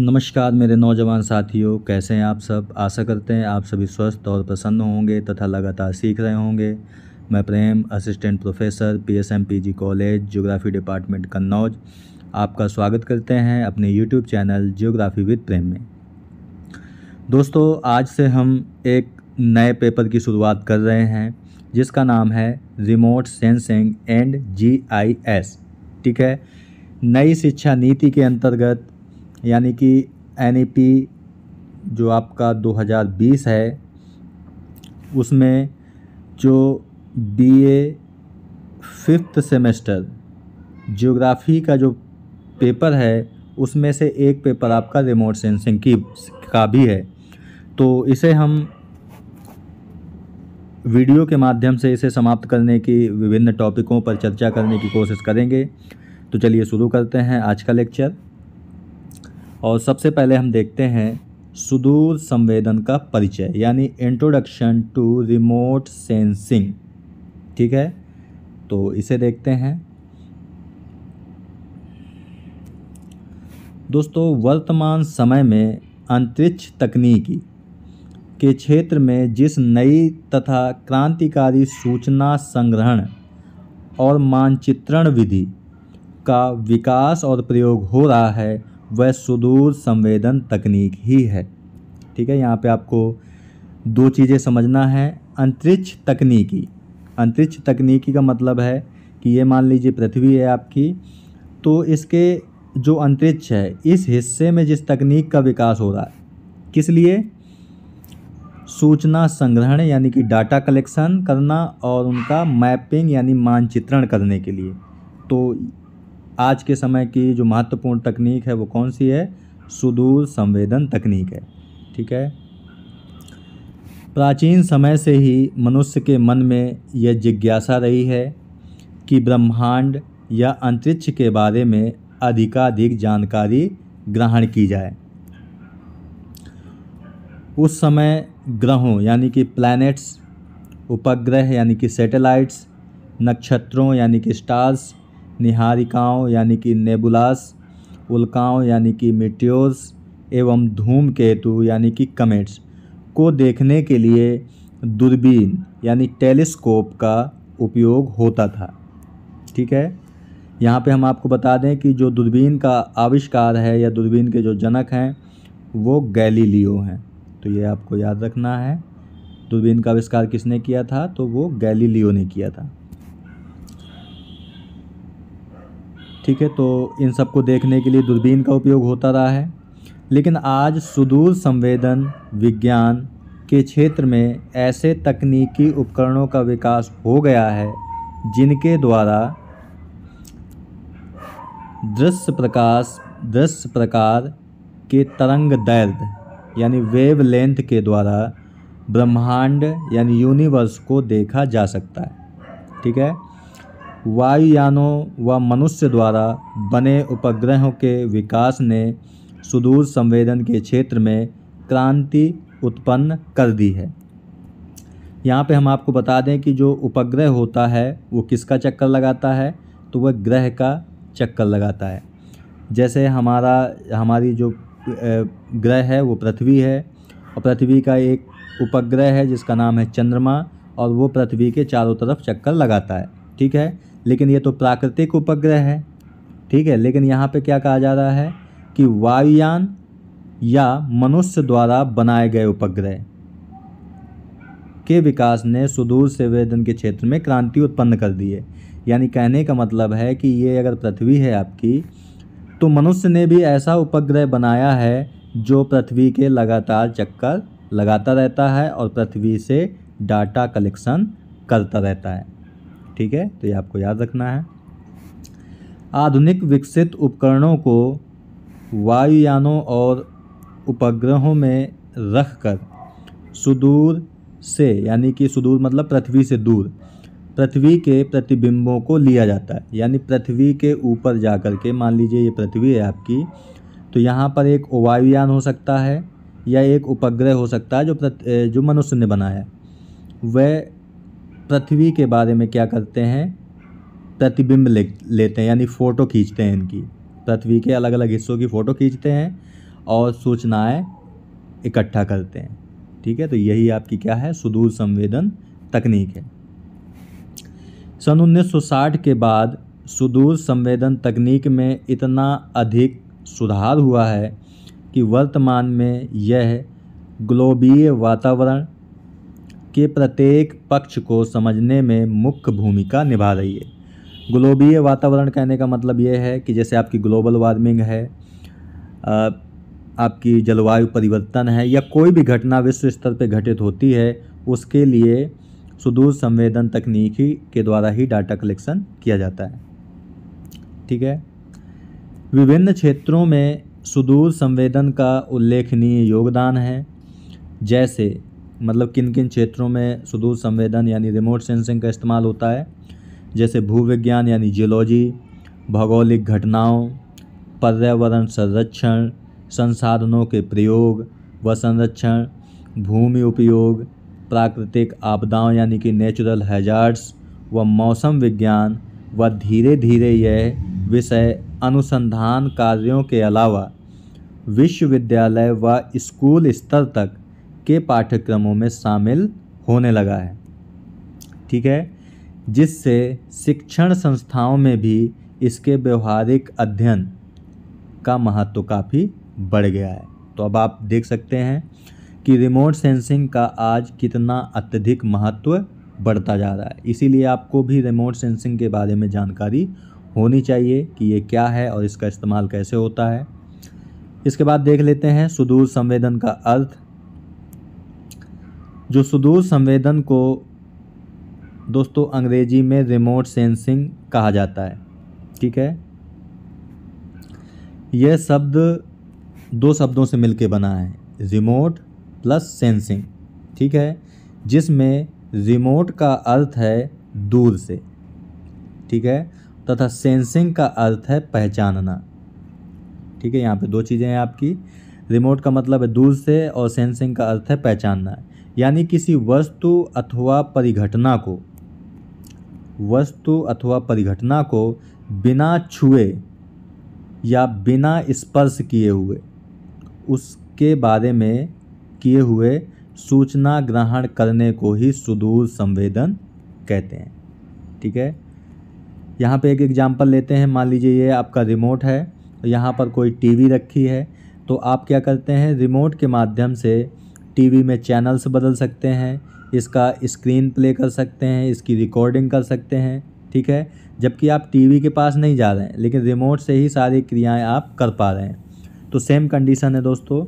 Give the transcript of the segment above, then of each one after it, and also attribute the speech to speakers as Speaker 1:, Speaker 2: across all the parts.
Speaker 1: नमस्कार मेरे नौजवान साथियों कैसे हैं आप सब आशा करते हैं आप सभी स्वस्थ और प्रसन्न होंगे तथा लगातार सीख रहे होंगे मैं Prem assistant professor PSMPG college geography department Kannauj आपका स्वागत करते हैं अपने YouTube channel geography with Prem में दोस्तों आज से हम एक नए पेपर की शुरुआत कर रहे हैं जिसका नाम है रिमोट सेंसिंग एंड जी ठीक है नई शिक्षा नीति के अंतर्गत यानी कि एन जो आपका 2020 है उसमें जो B A fifth semester geography का जो पेपर है उसमें से एक पेपर आपका रिमोट सेंसिंग की का भी है तो इसे हम वीडियो के माध्यम से इसे समाप्त करने की विभिन्न टॉपिकों पर चर्चा करने की कोशिश करेंगे तो चलिए शुरू करते हैं आज का लेक्चर और सबसे पहले हम देखते हैं सुदूर संवेदन का परिचय यानी इंट्रोडक्शन टू रिमोट सेंसिंग ठीक है तो इसे देखते हैं दोस्तों वर्तमान समय में अंतरिक्ष तकनीकी के क्षेत्र में जिस नई तथा क्रांतिकारी सूचना संग्रहण और मानचित्रण विधि का विकास और प्रयोग हो रहा है वह सुदूर संवेदन तकनीक ही है ठीक है यहाँ पे आपको दो चीज़ें समझना है अंतरिक्ष तकनीकी अंतरिक्ष तकनीकी का मतलब है कि ये मान लीजिए पृथ्वी है आपकी तो इसके जो अंतरिक्ष है इस हिस्से में जिस तकनीक का विकास हो रहा है किस लिए सूचना संग्रहण यानी कि डाटा कलेक्शन करना और उनका मैपिंग यानी मानचित्रण करने के लिए तो आज के समय की जो महत्वपूर्ण तकनीक है वो कौन सी है सुदूर संवेदन तकनीक है ठीक है प्राचीन समय से ही मनुष्य के मन में यह जिज्ञासा रही है कि ब्रह्मांड या अंतरिक्ष के बारे में अधिकाधिक जानकारी ग्रहण की जाए उस समय ग्रहों यानी कि प्लैनेट्स उपग्रह यानी कि सैटेलाइट्स नक्षत्रों यानी कि स्टार्स निहारिकाओं यानी कि नेबुलास उल्काओं यानी कि मिट्योर्स एवं धूम केतु यानी कि कमेट्स को देखने के लिए दूरबीन यानी टेलीस्कोप का उपयोग होता था ठीक है यहाँ पे हम आपको बता दें कि जो दूरबीन का आविष्कार है या दूरबीन के जो जनक हैं वो गैलीलियो हैं तो ये आपको याद रखना है दूरबीन का आविष्कार किसने किया था तो वो गैलीलियो ने किया था ठीक है तो इन सब को देखने के लिए दूरबीन का उपयोग होता रहा है लेकिन आज सुदूर संवेदन विज्ञान के क्षेत्र में ऐसे तकनीकी उपकरणों का विकास हो गया है जिनके द्वारा दृश्य प्रकाश दृश्य प्रकार के तरंग दैर्ध यानी वेव लेंथ के द्वारा ब्रह्मांड यानी यूनिवर्स को देखा जा सकता है ठीक है वायुयानों व मनुष्य द्वारा बने उपग्रहों के विकास ने सुदूर संवेदन के क्षेत्र में क्रांति उत्पन्न कर दी है यहाँ पे हम आपको बता दें कि जो उपग्रह होता है वो किसका चक्कर लगाता है तो वह ग्रह का चक्कर लगाता है जैसे हमारा हमारी जो ग्रह है वो पृथ्वी है और पृथ्वी का एक उपग्रह है जिसका नाम है चंद्रमा और वो पृथ्वी के चारों तरफ चक्कर लगाता है ठीक है लेकिन ये तो प्राकृतिक उपग्रह है ठीक है लेकिन यहाँ पे क्या कहा जा रहा है कि वायुयान या मनुष्य द्वारा बनाए गए उपग्रह के विकास ने सुदूर वेदन के क्षेत्र में क्रांति उत्पन्न कर दी है यानी कहने का मतलब है कि ये अगर पृथ्वी है आपकी तो मनुष्य ने भी ऐसा उपग्रह बनाया है जो पृथ्वी के लगातार चक्कर लगाता रहता है और पृथ्वी से डाटा कलेक्शन करता रहता है ठीक है तो ये आपको याद रखना है आधुनिक विकसित उपकरणों को वायुयानों और उपग्रहों में रख कर सुदूर से यानी कि सुदूर मतलब पृथ्वी से दूर पृथ्वी के प्रतिबिंबों को लिया जाता है यानी पृथ्वी के ऊपर जा कर के मान लीजिए ये पृथ्वी है आपकी तो यहाँ पर एक वायुयान हो सकता है या एक उपग्रह हो सकता है जो जो मनुष्य ने बनाया वह पृथ्वी के बारे में क्या करते हैं प्रतिबिंब ले लेते हैं यानी फ़ोटो खींचते हैं इनकी पृथ्वी के अलग अलग हिस्सों की फ़ोटो खींचते हैं और सूचनाएं इकट्ठा करते हैं ठीक है तो यही आपकी क्या है सुदूर संवेदन तकनीक है सन 1960 के बाद सुदूर संवेदन तकनीक में इतना अधिक सुधार हुआ है कि वर्तमान में यह ग्लोबीय वातावरण के प्रत्येक पक्ष को समझने में मुख्य भूमिका निभा रही है ग्लोबीय वातावरण कहने का मतलब ये है कि जैसे आपकी ग्लोबल वार्मिंग है आपकी जलवायु परिवर्तन है या कोई भी घटना विश्व स्तर पर घटित होती है उसके लिए सुदूर संवेदन तकनीकी के द्वारा ही डाटा कलेक्शन किया जाता है ठीक है विभिन्न क्षेत्रों में सुदूर संवेदन का उल्लेखनीय योगदान है जैसे मतलब किन किन क्षेत्रों में सुदूर संवेदन यानी रिमोट सेंसिंग का इस्तेमाल होता है जैसे भूविज्ञान यानी जियोलॉजी भौगोलिक घटनाओं पर्यावरण संरक्षण संसाधनों के प्रयोग व संरक्षण भूमि उपयोग प्राकृतिक आपदाओं यानी कि नेचुरल हैजार्ड्स व मौसम विज्ञान व धीरे धीरे यह विषय अनुसंधान कार्यों के अलावा विश्वविद्यालय व स्कूल स्तर तक के पाठ्यक्रमों में शामिल होने लगा है ठीक है जिससे शिक्षण संस्थाओं में भी इसके व्यवहारिक अध्ययन का महत्व काफ़ी बढ़ गया है तो अब आप देख सकते हैं कि रिमोट सेंसिंग का आज कितना अत्यधिक महत्व बढ़ता जा रहा है इसीलिए आपको भी रिमोट सेंसिंग के बारे में जानकारी होनी चाहिए कि ये क्या है और इसका इस्तेमाल कैसे होता है इसके बाद देख लेते हैं सुदूर संवेदन का अर्थ जो सुदूर संवेदन को दोस्तों अंग्रेजी में रिमोट सेंसिंग कहा जाता है ठीक है यह शब्द दो शब्दों से मिलकर बना है रिमोट प्लस सेंसिंग ठीक है जिसमें रिमोट का अर्थ है दूर से ठीक है तथा सेंसिंग का अर्थ है पहचानना ठीक है यहाँ पे दो चीज़ें हैं आपकी रिमोट का मतलब है दूर से और सेंसिंग का अर्थ है पहचानना यानी किसी वस्तु अथवा परिघटना को वस्तु अथवा परिघटना को बिना छुए या बिना स्पर्श किए हुए उसके बारे में किए हुए सूचना ग्रहण करने को ही सुदूर संवेदन कहते हैं ठीक है यहाँ पे एक एग्जांपल लेते हैं मान लीजिए ये आपका रिमोट है यहाँ पर कोई टीवी रखी है तो आप क्या करते हैं रिमोट के माध्यम से टीवी में चैनल्स बदल सकते हैं इसका स्क्रीन प्ले कर सकते हैं इसकी रिकॉर्डिंग कर सकते हैं ठीक है जबकि आप टीवी के पास नहीं जा रहे हैं लेकिन रिमोट से ही सारी क्रियाएं आप कर पा रहे हैं तो सेम कंडीशन है दोस्तों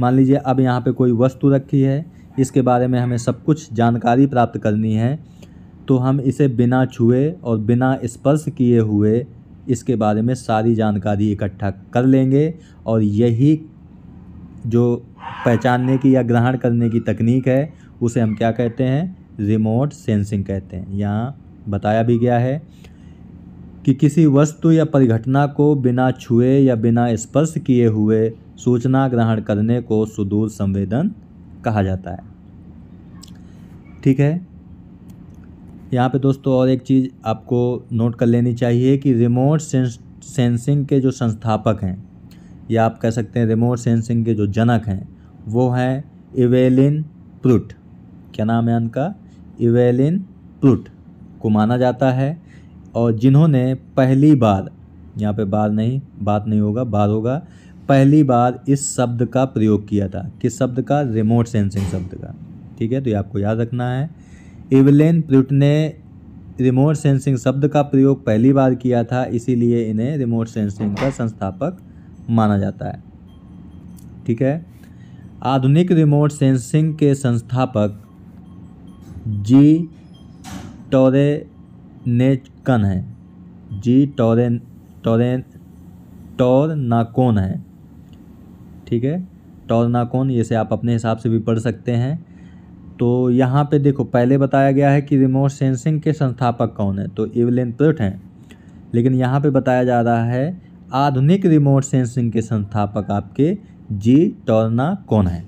Speaker 1: मान लीजिए अब यहाँ पे कोई वस्तु रखी है इसके बारे में हमें सब कुछ जानकारी प्राप्त करनी है तो हम इसे बिना छुए और बिना स्पर्श किए हुए इसके बारे में सारी जानकारी इकट्ठा कर लेंगे और यही जो पहचानने की या ग्रहण करने की तकनीक है उसे हम क्या कहते हैं रिमोट सेंसिंग कहते हैं यहाँ बताया भी गया है कि किसी वस्तु या परिघटना को बिना छुए या बिना स्पर्श किए हुए सूचना ग्रहण करने को सुदूर संवेदन कहा जाता है ठीक है यहाँ पे दोस्तों और एक चीज़ आपको नोट कर लेनी चाहिए कि रिमोट सेंस, सेंसिंग के जो संस्थापक हैं या आप कह सकते हैं रिमोट सेंसिंग के जो जनक हैं वो हैं इवेलिन प्रुट क्या नाम है उनका इवेलिन प्रुट को माना जाता है और जिन्होंने पहली बार यहाँ पे बार नहीं बात नहीं होगा बार होगा पहली बार इस शब्द का प्रयोग किया था किस शब्द का रिमोट सेंसिंग शब्द का ठीक है तो ये आपको याद रखना है इवेलिन प्रुट ने रिमोट सेंसिंग शब्द का प्रयोग पहली बार किया था इसीलिए इन्हें रिमोट सेंसिंग का संस्थापक माना जाता है ठीक है आधुनिक रिमोट सेंसिंग के संस्थापक जी टोरेनेकन हैं जी टोरेन टोर नाकोन है ठीक है टोरनाकोन ये से आप अपने हिसाब से भी पढ़ सकते हैं तो यहाँ पे देखो पहले बताया गया है कि रिमोट सेंसिंग के संस्थापक कौन है तो इवलिन प्रुट हैं लेकिन यहाँ पे बताया जा रहा है आधुनिक रिमोट सेंसिंग के संस्थापक आपके जी टोरना कौन है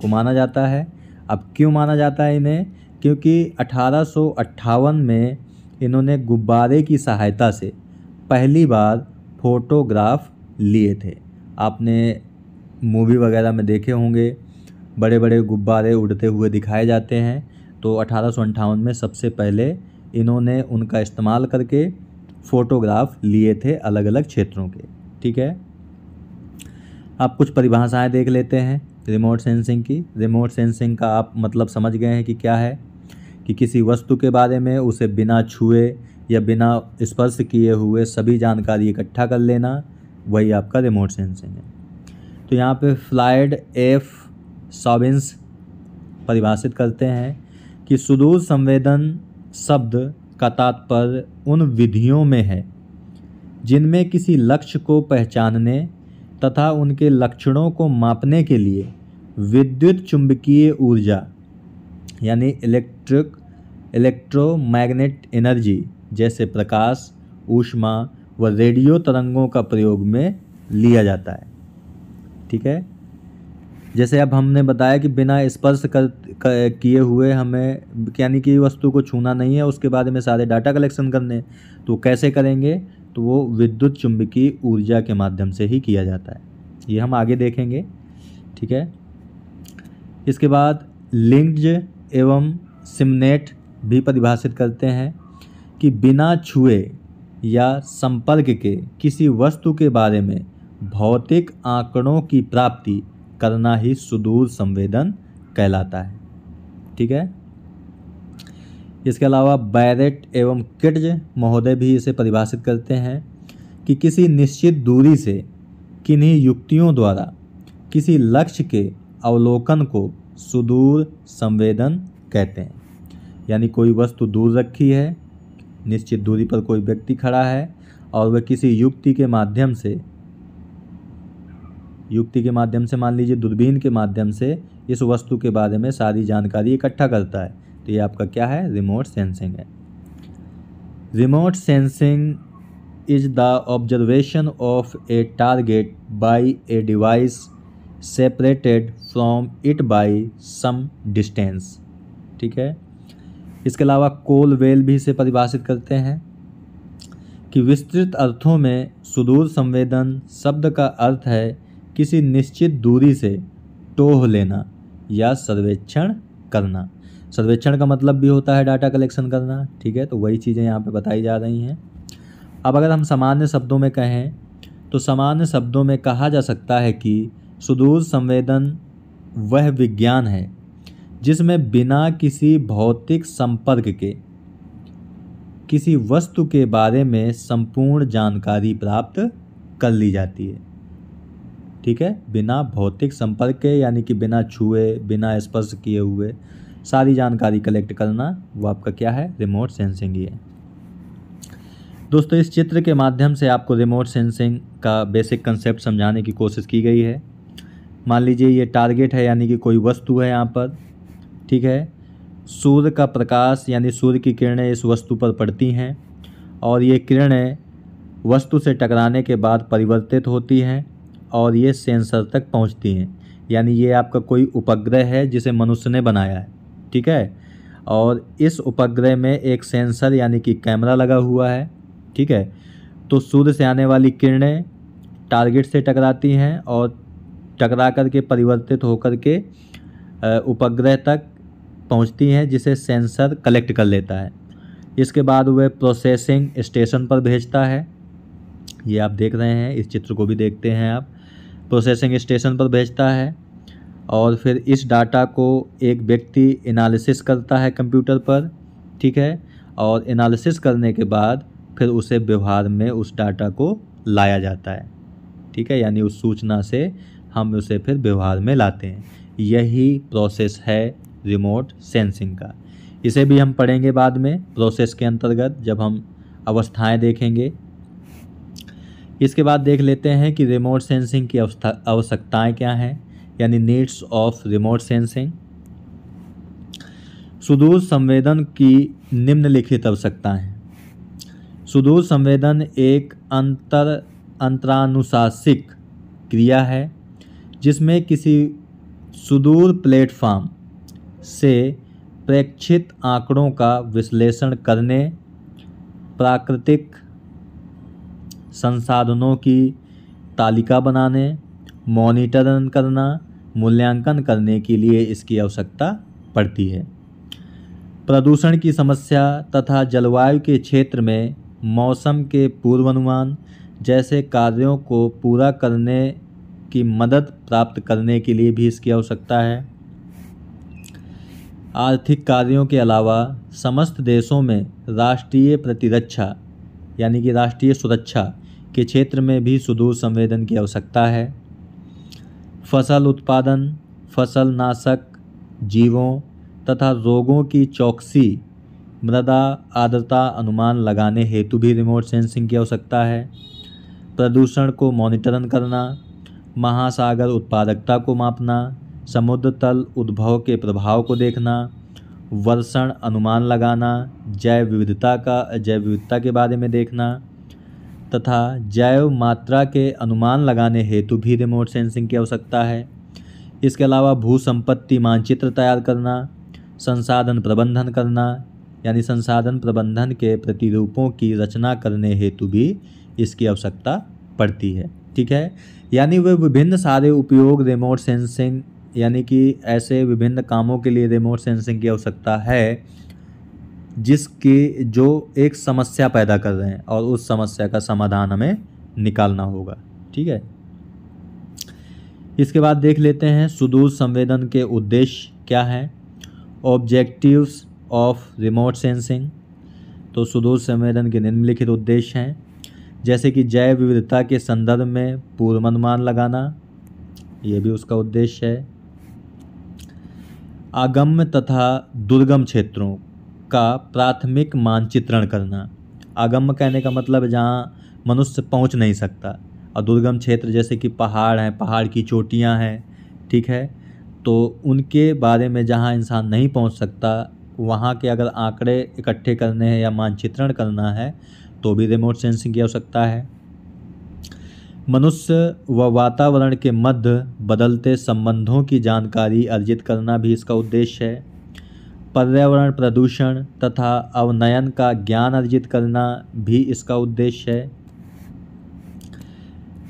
Speaker 1: को माना जाता है अब क्यों माना जाता है इन्हें क्योंकि अठारह में इन्होंने गुब्बारे की सहायता से पहली बार फोटोग्राफ लिए थे आपने मूवी वगैरह में देखे होंगे बड़े बड़े गुब्बारे उड़ते हुए दिखाए जाते हैं तो अठारह में सबसे पहले इन्होंने उनका इस्तेमाल करके फोटोग्राफ लिए थे अलग अलग क्षेत्रों के ठीक है आप कुछ परिभाषाएं देख लेते हैं रिमोट सेंसिंग की रिमोट सेंसिंग का आप मतलब समझ गए हैं कि क्या है कि किसी वस्तु के बारे में उसे बिना छुए या बिना स्पर्श किए हुए सभी जानकारी इकट्ठा कर लेना वही आपका रिमोट सेंसिंग है तो यहाँ पे फ्लाइड एफ सॉबिन्स परिभाषित करते हैं कि सुदूर संवेदन शब्द का तात्पर्य उन विधियों में है जिनमें किसी लक्ष्य को पहचानने तथा उनके लक्षणों को मापने के लिए विद्युत चुंबकीय ऊर्जा यानी इलेक्ट्रिक इलेक्ट्रोमैग्नेट एनर्जी जैसे प्रकाश ऊष्मा व रेडियो तरंगों का प्रयोग में लिया जाता है ठीक है जैसे अब हमने बताया कि बिना स्पर्श कर किए हुए हमें यानी कि वस्तु को छूना नहीं है उसके बाद में सारे डाटा कलेक्शन करने तो कैसे करेंगे तो वो विद्युत चुंबकीय ऊर्जा के माध्यम से ही किया जाता है ये हम आगे देखेंगे ठीक है इसके बाद लिंक्ड एवं सिमनेट भी परिभाषित करते हैं कि बिना छुए या संपर्क के किसी वस्तु के बारे में भौतिक आंकड़ों की प्राप्ति करना ही सुदूर संवेदन कहलाता है ठीक है इसके अलावा बैरेट एवं किड्ज महोदय भी इसे परिभाषित करते हैं कि किसी निश्चित दूरी से किन्हीं युक्तियों द्वारा किसी लक्ष्य के अवलोकन को सुदूर संवेदन कहते हैं यानी कोई वस्तु दूर रखी है निश्चित दूरी पर कोई व्यक्ति खड़ा है और वह किसी युक्ति के माध्यम से युक्ति के माध्यम से मान लीजिए दूरबीन के माध्यम से इस वस्तु के बारे में सारी जानकारी इकट्ठा करता है तो ये आपका क्या है रिमोट सेंसिंग है remote sensing is the observation of a target by a device separated from it by some distance ठीक है इसके अलावा कोल वेल भी इसे परिभाषित करते हैं कि विस्तृत अर्थों में सुदूर संवेदन शब्द का अर्थ है किसी निश्चित दूरी से टोह लेना या सर्वेक्षण करना सर्वेक्षण का मतलब भी होता है डाटा कलेक्शन करना ठीक है तो वही चीज़ें यहाँ पे बताई जा रही हैं अब अगर हम सामान्य शब्दों में कहें तो सामान्य शब्दों में कहा जा सकता है कि सुदूर संवेदन वह विज्ञान है जिसमें बिना किसी भौतिक संपर्क के किसी वस्तु के बारे में संपूर्ण जानकारी प्राप्त कर ली जाती है ठीक है बिना भौतिक संपर्क के यानी कि बिना छुए बिना स्पर्श किए हुए सारी जानकारी कलेक्ट करना वो आपका क्या है रिमोट सेंसिंग ही है दोस्तों इस चित्र के माध्यम से आपको रिमोट सेंसिंग का बेसिक कंसेप्ट समझाने की कोशिश की गई है मान लीजिए ये टारगेट है यानी कि कोई वस्तु है यहाँ पर ठीक है सूर्य का प्रकाश यानी सूर्य की किरणें इस वस्तु पर पड़ती हैं और ये किरणें वस्तु से टकराने के बाद परिवर्तित होती हैं और ये सेंसर तक पहुंचती हैं यानी ये आपका कोई उपग्रह है जिसे मनुष्य ने बनाया है ठीक है और इस उपग्रह में एक सेंसर यानी कि कैमरा लगा हुआ है ठीक है तो सूर्य से आने वाली किरणें टारगेट से टकराती हैं और टकरा कर के परिवर्तित होकर के उपग्रह तक पहुंचती हैं जिसे सेंसर कलेक्ट कर लेता है इसके बाद वह प्रोसेसिंग स्टेशन पर भेजता है ये आप देख रहे हैं इस चित्र को भी देखते हैं आप प्रोसेसिंग स्टेशन पर भेजता है और फिर इस डाटा को एक व्यक्ति एनालिसिस करता है कंप्यूटर पर ठीक है और एनालिसिस करने के बाद फिर उसे व्यवहार में उस डाटा को लाया जाता है ठीक है यानी उस सूचना से हम उसे फिर व्यवहार में लाते हैं यही प्रोसेस है रिमोट सेंसिंग का इसे भी हम पढ़ेंगे बाद में प्रोसेस के अंतर्गत जब हम अवस्थाएं देखेंगे इसके बाद देख लेते हैं कि रिमोट सेंसिंग की आवश्यकताएं क्या हैं यानी नीड्स ऑफ रिमोट सेंसिंग सुदूर संवेदन की निम्नलिखित आवश्यकताएं सुदूर संवेदन एक अंतर अंतरानुशासिक क्रिया है जिसमें किसी सुदूर प्लेटफॉर्म से प्रेक्षित आंकड़ों का विश्लेषण करने प्राकृतिक संसाधनों की तालिका बनाने मॉनिटरन करना मूल्यांकन करने के लिए इसकी आवश्यकता पड़ती है प्रदूषण की समस्या तथा जलवायु के क्षेत्र में मौसम के पूर्वानुमान जैसे कार्यों को पूरा करने की मदद प्राप्त करने के लिए भी इसकी आवश्यकता है आर्थिक कार्यों के अलावा समस्त देशों में राष्ट्रीय प्रतिरक्षा यानी कि राष्ट्रीय सुरक्षा के क्षेत्र में भी सुदूर संवेदन की आवश्यकता है फसल उत्पादन फसल नाशक जीवों तथा रोगों की चौकसी मृदा आर्द्रता अनुमान लगाने हेतु भी रिमोट सेंसिंग की आवश्यकता है प्रदूषण को मॉनिटरन करना महासागर उत्पादकता को मापना समुद्र तल उद्भव के प्रभाव को देखना वर्षण अनुमान लगाना जैव विविधता का जैव विविधता के बारे में देखना तथा जैव मात्रा के अनुमान लगाने हेतु भी रिमोट सेंसिंग की आवश्यकता है इसके अलावा भू संपत्ति मानचित्र तैयार करना संसाधन प्रबंधन करना यानी संसाधन प्रबंधन के प्रतिरूपों की रचना करने हेतु भी इसकी आवश्यकता पड़ती है ठीक है यानी वे विभिन्न सारे उपयोग रिमोट सेंसिंग यानी कि ऐसे विभिन्न कामों के लिए रिमोट सेंसिंग की आवश्यकता है जिसके जो एक समस्या पैदा कर रहे हैं और उस समस्या का समाधान हमें निकालना होगा ठीक है इसके बाद देख लेते हैं सुदूर संवेदन के उद्देश्य क्या हैं ऑब्जेक्टिव्स ऑफ रिमोट सेंसिंग तो सुदूर संवेदन के निम्नलिखित उद्देश्य हैं जैसे कि जैव विविधता के संदर्भ में पूर्वानुमान लगाना ये भी उसका उद्देश्य है आगम्य तथा दुर्गम क्षेत्रों का प्राथमिक मानचित्रण करना अगम्य कहने का मतलब है जहाँ मनुष्य पहुँच नहीं सकता और दुर्गम क्षेत्र जैसे कि पहाड़ हैं पहाड़ की चोटियाँ हैं ठीक है तो उनके बारे में जहाँ इंसान नहीं पहुँच सकता वहाँ के अगर आंकड़े इकट्ठे करने हैं या मानचित्रण करना है तो भी रिमोट सेंसिंग की आवश्यकता है मनुष्य व वातावरण के मध्य बदलते संबंधों की जानकारी अर्जित करना भी इसका उद्देश्य है पर्यावरण प्रदूषण तथा अवनयन का ज्ञान अर्जित करना भी इसका उद्देश्य है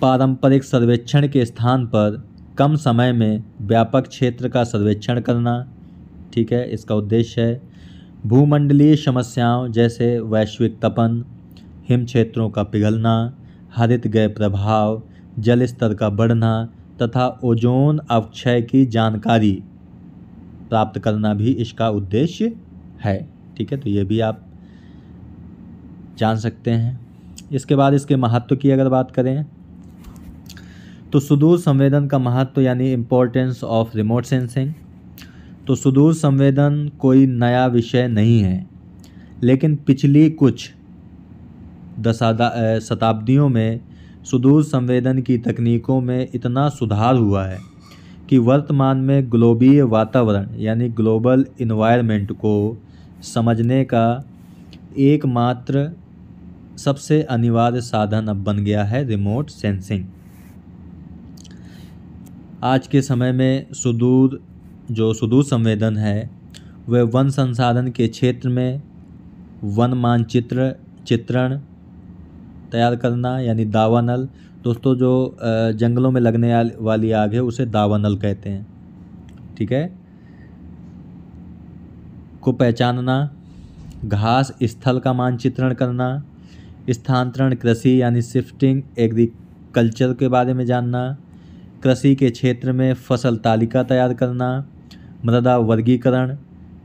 Speaker 1: पारंपरिक सर्वेक्षण के स्थान पर कम समय में व्यापक क्षेत्र का सर्वेक्षण करना ठीक है इसका उद्देश्य है भूमंडलीय समस्याओं जैसे वैश्विक तपन हिम क्षेत्रों का पिघलना हरित गय प्रभाव जल स्तर का बढ़ना तथा ओजोन अवक्षय की जानकारी प्राप्त करना भी इसका उद्देश्य है ठीक है तो ये भी आप जान सकते हैं इसके बाद इसके महत्व की अगर बात करें तो सुदूर संवेदन का महत्व यानी इम्पोर्टेंस ऑफ रिमोट सेंसिंग तो सुदूर संवेदन कोई नया विषय नहीं है लेकिन पिछली कुछ दशादा शताब्दियों में सुदूर संवेदन की तकनीकों में इतना सुधार हुआ है कि वर्तमान में ग्लोबीय वातावरण यानी ग्लोबल इन्वायरमेंट को समझने का एकमात्र सबसे अनिवार्य साधन अब बन गया है रिमोट सेंसिंग आज के समय में सुदूर जो सुदूर संवेदन है वह वन संसाधन के क्षेत्र में वन मानचित्र चित्रण तैयार करना यानी दावानल दोस्तों जो जंगलों में लगने वाली आग है उसे दावानल कहते हैं ठीक है को पहचानना घास स्थल का मानचित्रण करना स्थानांतरण कृषि यानी शिफ्टिंग एग्रीकल्चर के बारे में जानना कृषि के क्षेत्र में फसल तालिका तैयार करना मृदा वर्गीकरण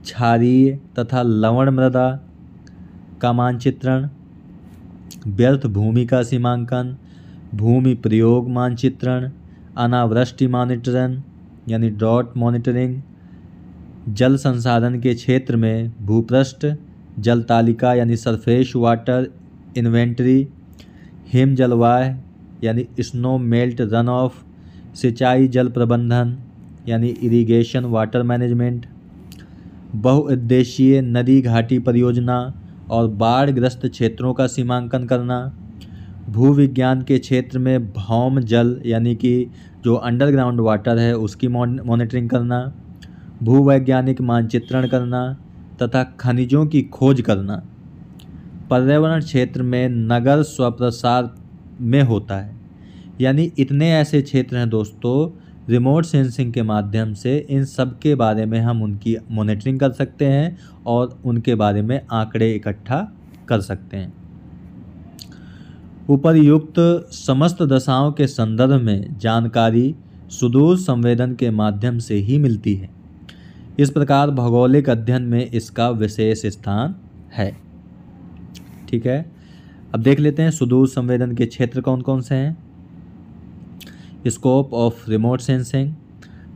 Speaker 1: क्षारीय तथा लवण मृदा का मानचित्रण व्यर्थ भूमि का सीमांकन भूमि प्रयोग मानचित्रण अनावृष्टि मॉनिटरन यानी ड्रॉट मॉनिटरिंग जल संसाधन के क्षेत्र में भूपृष्ठ जल तालिका यानी सरफेस वाटर इन्वेंट्री हिम जलवाय यानी स्नो मेल्ट रन ऑफ सिंचाई जल प्रबंधन यानी इरिगेशन वाटर मैनेजमेंट बहुउद्देशीय नदी घाटी परियोजना और बाढ़ग्रस्त क्षेत्रों का सीमांकन करना भूविज्ञान के क्षेत्र में भौम जल यानी कि जो अंडरग्राउंड वाटर है उसकी मॉनिटरिंग करना भूवैज्ञानिक मानचित्रण करना तथा खनिजों की खोज करना पर्यावरण क्षेत्र में नगर स्वप्रसार में होता है यानी इतने ऐसे क्षेत्र हैं दोस्तों रिमोट सेंसिंग के माध्यम से इन सब के बारे में हम उनकी मॉनिटरिंग कर सकते हैं और उनके बारे में आंकड़े इकट्ठा कर सकते हैं उपर्युक्त समस्त दशाओं के संदर्भ में जानकारी सुदूर संवेदन के माध्यम से ही मिलती है इस प्रकार भौगोलिक अध्ययन में इसका विशेष स्थान है ठीक है अब देख लेते हैं सुदूर संवेदन के क्षेत्र कौन कौन से हैं स्कोप ऑफ रिमोट सेंसिंग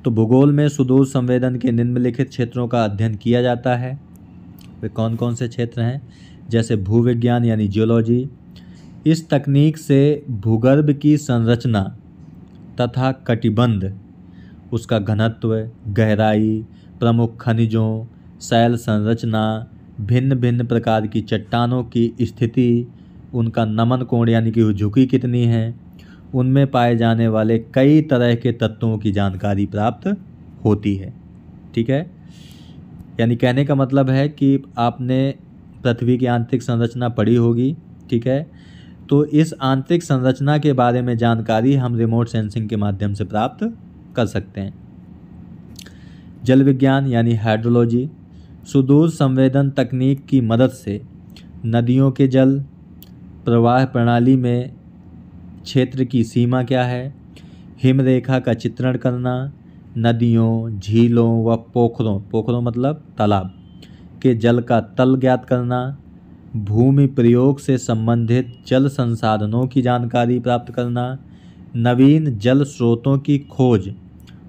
Speaker 1: तो भूगोल में सुदूर संवेदन के निम्नलिखित क्षेत्रों का अध्ययन किया जाता है वे कौन कौन से क्षेत्र हैं जैसे भूविज्ञान यानी जियोलॉजी इस तकनीक से भूगर्भ की संरचना तथा कटिबंध उसका घनत्व गहराई प्रमुख खनिजों शैल संरचना भिन्न भिन्न प्रकार की चट्टानों की स्थिति उनका नमन कोण यानी कि झुकी कितनी है उनमें पाए जाने वाले कई तरह के तत्वों की जानकारी प्राप्त होती है ठीक है यानी कहने का मतलब है कि आपने पृथ्वी की आंतरिक संरचना पढ़ी होगी ठीक है तो इस आंतरिक संरचना के बारे में जानकारी हम रिमोट सेंसिंग के माध्यम से प्राप्त कर सकते हैं जल विज्ञान यानी हाइड्रोलॉजी सुदूर संवेदन तकनीक की मदद से नदियों के जल प्रवाह प्रणाली में क्षेत्र की सीमा क्या है हिमरेखा का चित्रण करना नदियों झीलों व पोखरों पोखरों मतलब तालाब के जल का तल ज्ञात करना भूमि प्रयोग से संबंधित जल संसाधनों की जानकारी प्राप्त करना नवीन जल स्रोतों की खोज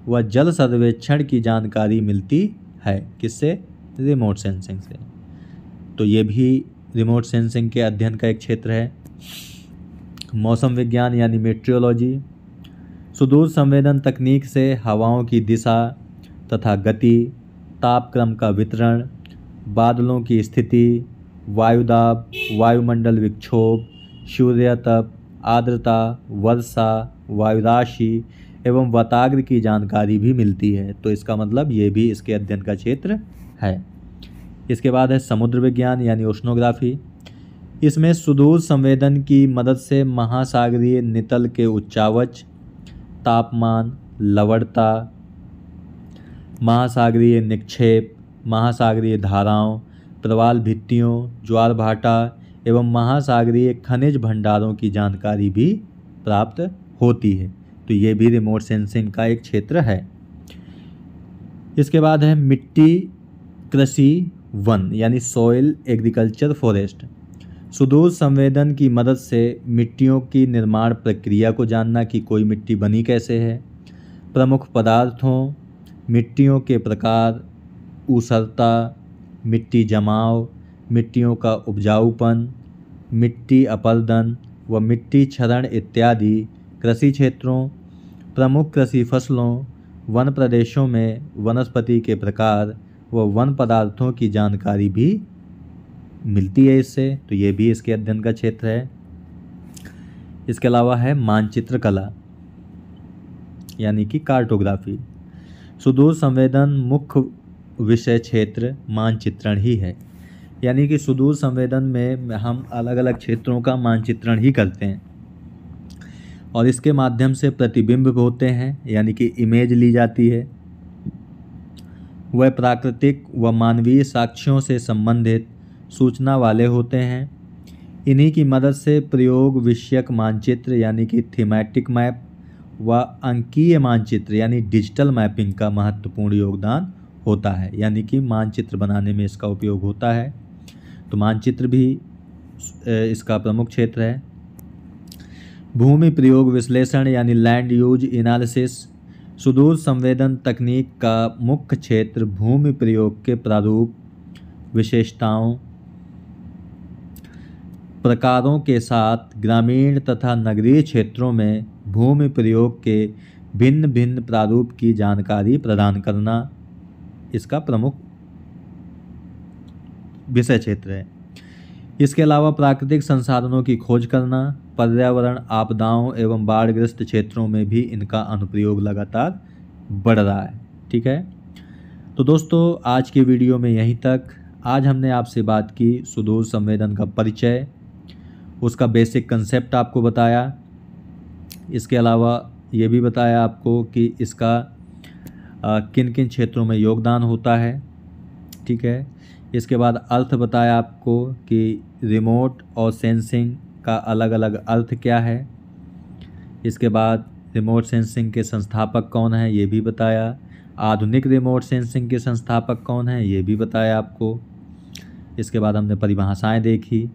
Speaker 1: व जल सर्वेक्षण की जानकारी मिलती है किससे रिमोट सेंसिंग से तो ये भी रिमोट सेंसिंग के अध्ययन का एक क्षेत्र है मौसम विज्ञान यानी मेट्रियोलॉजी सुदूर संवेदन तकनीक से हवाओं की दिशा तथा गति तापक्रम का वितरण बादलों की स्थिति वायुदाब वायुमंडल विक्षोभ सूर्य तप आर्द्रता वर्षा वायुराशि एवं वताग्र की जानकारी भी मिलती है तो इसका मतलब ये भी इसके अध्ययन का क्षेत्र है इसके बाद है समुद्र विज्ञान यानी ओशनोग्राफी इसमें सुदूर संवेदन की मदद से महासागरीय नितल के उच्चावच तापमान लवड़ता महासागरीय निक्षेप महासागरीय धाराओं प्रवाल भित्तियों ज्वार भाटा एवं महासागरीय खनिज भंडारों की जानकारी भी प्राप्त होती है तो ये भी रिमोट सेंसिंग का एक क्षेत्र है इसके बाद है मिट्टी कृषि वन यानी सॉइल एग्रीकल्चर फॉरेस्ट सुदूर संवेदन की मदद से मिट्टियों की निर्माण प्रक्रिया को जानना कि कोई मिट्टी बनी कैसे है प्रमुख पदार्थों मिट्टियों के प्रकार ऊसरता मिट्टी जमाव मिट्टियों का उपजाऊपन मिट्टी अपलदन व मिट्टी क्षरण इत्यादि कृषि क्षेत्रों प्रमुख कृषि फसलों वन प्रदेशों में वनस्पति के प्रकार व वन पदार्थों की जानकारी भी मिलती है इससे तो ये भी इसके अध्ययन का क्षेत्र है इसके अलावा है मानचित्र कला यानी कि कार्टोग्राफी सुदूर संवेदन मुख्य विषय क्षेत्र मानचित्रण ही है यानी कि सुदूर संवेदन में हम अलग अलग क्षेत्रों का मानचित्रण ही करते हैं और इसके माध्यम से प्रतिबिंब होते हैं यानी कि इमेज ली जाती है वह प्राकृतिक व मानवीय साक्ष्यों से संबंधित सूचना वाले होते हैं इन्हीं की मदद से प्रयोग विषयक मानचित्र यानी कि थीमेटिक मैप व अंकीय मानचित्र यानी डिजिटल मैपिंग का महत्वपूर्ण योगदान होता है यानी कि मानचित्र बनाने में इसका उपयोग होता है तो मानचित्र भी इसका प्रमुख क्षेत्र है भूमि प्रयोग विश्लेषण यानी लैंड यूज एनालिसिस सुदूर संवेदन तकनीक का मुख्य क्षेत्र भूमि प्रयोग के प्रारूप विशेषताओं प्रकारों के साथ ग्रामीण तथा नगरीय क्षेत्रों में भूमि प्रयोग के भिन्न भिन्न प्रारूप की जानकारी प्रदान करना इसका प्रमुख विषय क्षेत्र है इसके अलावा प्राकृतिक संसाधनों की खोज करना पर्यावरण आपदाओं एवं बाढ़ग्रस्त क्षेत्रों में भी इनका अनुप्रयोग लगातार बढ़ रहा है ठीक है तो दोस्तों आज के वीडियो में यहीं तक आज हमने आपसे बात की सुदूर संवेदन का परिचय उसका बेसिक कंसेप्ट आपको बताया इसके अलावा ये भी बताया आपको कि इसका किन किन क्षेत्रों में योगदान होता है ठीक है इसके बाद अर्थ बताया आपको कि रिमोट और सेंसिंग का अलग अलग अर्थ क्या है इसके बाद रिमोट सेंसिंग के संस्थापक कौन है ये भी बताया आधुनिक रिमोट सेंसिंग के संस्थापक कौन है ये भी बताया आपको इसके बाद हमने परिभाषाएं देखी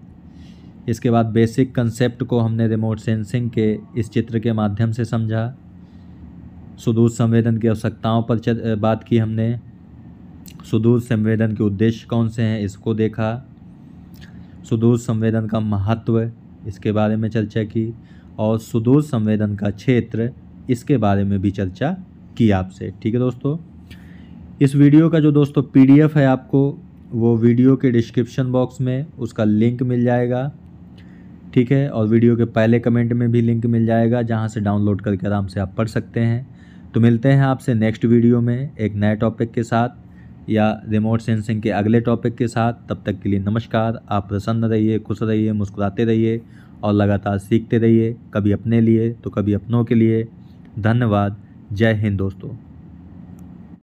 Speaker 1: इसके बाद बेसिक कंसेप्ट को हमने रिमोट सेंसिंग के इस चित्र के माध्यम से समझा सुदूर संवेदन की आवश्यकताओं पर बात की हमने सुदूर संवेदन के उद्देश्य कौन से हैं इसको देखा सुदूर संवेदन का महत्व इसके बारे में चर्चा की और सुदूर संवेदन का क्षेत्र इसके बारे में भी चर्चा की आपसे ठीक है दोस्तों इस वीडियो का जो दोस्तों पीडीएफ है आपको वो वीडियो के डिस्क्रिप्शन बॉक्स में उसका लिंक मिल जाएगा ठीक है और वीडियो के पहले कमेंट में भी लिंक मिल जाएगा जहाँ से डाउनलोड करके आराम से आप पढ़ सकते हैं तो मिलते हैं आपसे नेक्स्ट वीडियो में एक नए टॉपिक के साथ या रिमोट सेंसिंग के अगले टॉपिक के साथ तब तक के लिए नमस्कार आप प्रसन्न रहिए खुश रहिए मुस्कुराते रहिए और लगातार सीखते रहिए कभी अपने लिए तो कभी अपनों के लिए धन्यवाद जय हिंद दोस्तों